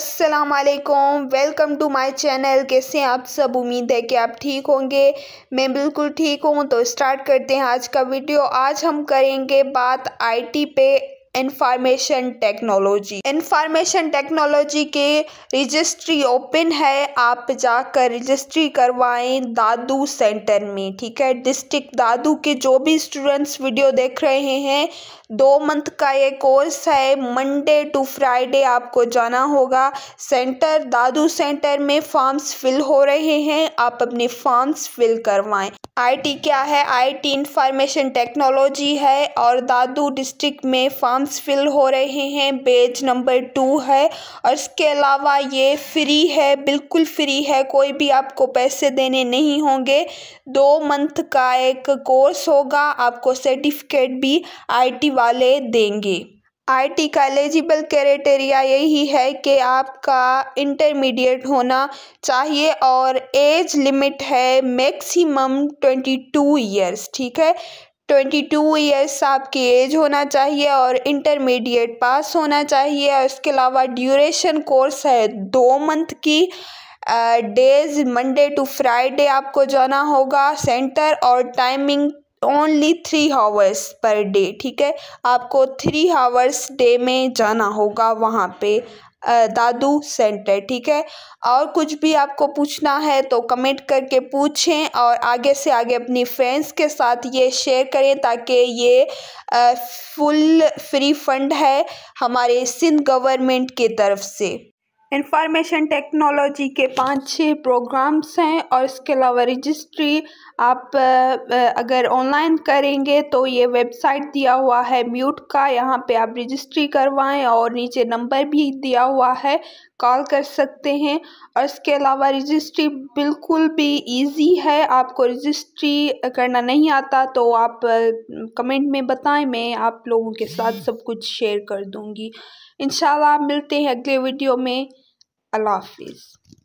असलकम welcome to my channel कैसे हैं आप सब उम्मीद है कि आप ठीक होंगे मैं बिल्कुल ठीक हूँ तो स्टार्ट करते हैं आज का वीडियो आज हम करेंगे बात आईटी पे इंफॉर्मेशन टेक्नोलॉजी इंफॉर्मेशन टेक्नोलॉजी के रजिस्ट्री ओपन है आप जाकर रजिस्ट्री करवाएं दादू सेंटर में ठीक है डिस्ट्रिक्ट दादू के जो भी स्टूडेंट्स वीडियो देख रहे हैं दो मंथ का ये कोर्स है मंडे टू फ्राइडे आपको जाना होगा सेंटर दादू सेंटर में फॉर्म्स फिल हो रहे हैं आप अपने फॉर्म्स फिल करवाएं आईटी क्या है आईटी इंफॉर्मेशन टेक्नोलॉजी है और दादू डिस्ट्रिक्ट में फॉर्म फॉर्म्स फिल हो रहे हैं पेज नंबर टू है और इसके अलावा ये फ्री है बिल्कुल फ्री है कोई भी आपको पैसे देने नहीं होंगे दो मंथ का एक कोर्स होगा आपको सर्टिफिकेट भी आईटी वाले देंगे आईटी का एलिजिबल क्राइटेरिया यही है कि आपका इंटरमीडिएट होना चाहिए और एज लिमिट है मैक्सिमम 22 इयर्स ठीक है ट्वेंटी टू ईयर्स आपकी एज होना चाहिए और इंटरमीडिएट पास होना चाहिए और इसके अलावा ड्यूरेशन कोर्स है दो मंथ की डेज मंडे टू फ्राइडे आपको जाना होगा सेंटर और timing only three hours per day ठीक है आपको थ्री हावर्स डे में जाना होगा वहाँ पे दादू सेंटर ठीक है और कुछ भी आपको पूछना है तो कमेंट करके पूछें और आगे से आगे अपनी फ्रेंड्स के साथ ये शेयर करें ताकि ये फुल फ्री फंड है हमारे सिंध गवर्नमेंट की तरफ से इंफॉर्मेशन टेक्नोलॉजी के पांच छः प्रोग्राम्स हैं और इसके अलावा रजिस्ट्री आप अगर ऑनलाइन करेंगे तो ये वेबसाइट दिया हुआ है म्यूट का यहाँ पे आप रजिस्ट्री करवाएं और नीचे नंबर भी दिया हुआ है कॉल कर सकते हैं और इसके अलावा रजिस्ट्री बिल्कुल भी इजी है आपको रजिस्ट्री करना नहीं आता तो आप कमेंट में बताएं मैं आप लोगों के साथ सब कुछ शेयर कर दूँगी इन मिलते हैं अगले वीडियो में अल्लाह हाफिज़